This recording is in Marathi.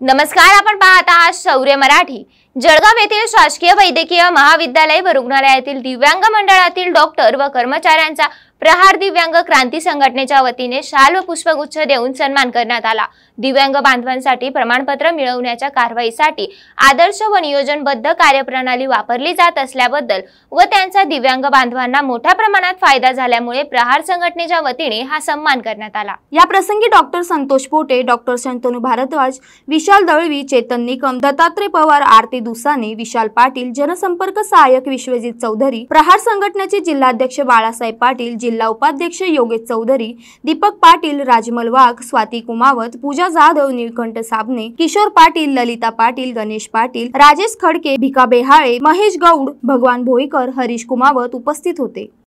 नमस्कार आपण पाहत आहात शौर्य मराठी जळगाव येथील शासकीय वैद्यकीय महाविद्यालय व रुग्णालयातील दिव्यांग मंडळातील डॉक्टर व कर्मचाऱ्यांचा प्रहार दिव्यांग क्रांती संघटनेच्या वतीने शाल व पुष्पगुच्छ देऊन सन्मान करण्यात आला दिव्यांग बांधवांसाठी प्रमाणपत्र मिळवण्याच्या कारवाईसाठी आदर्श व नियोजनबद्ध कार्यप्रणाली वापरली जात असल्याबद्दल व त्यांचा दिव्यांग बांधवांना मोठ्या प्रमाणात फायदा झाल्यामुळे प्रहार संघटनेच्या वतीने हा सन्मान करण्यात आला या प्रसंगी डॉक्टर संतोष पोटे डॉक्टर शंतनू भारद्वाज विशाल दळवी चेतन निकम दत्तात्रय पवार आरती दुसाने विशाल पाटील जनसंपर्क सहाय्यक विश्वजित चौधरी प्रहार संघटनेचे जिल्हाध्यक्ष बाळासाहेब पाटील जिल्हा उपाध्यक्ष योगेश चौधरी दीपक पाटील राजमल वाघ स्वाती कुमावत पूजा जाधव निळकंठ साबणे किशोर पाटील ललिता पाटील गणेश पाटील राजेश खडके भिका बेहाळे महेश गौड भगवान भोईकर हरीश कुमावत उपस्थित होते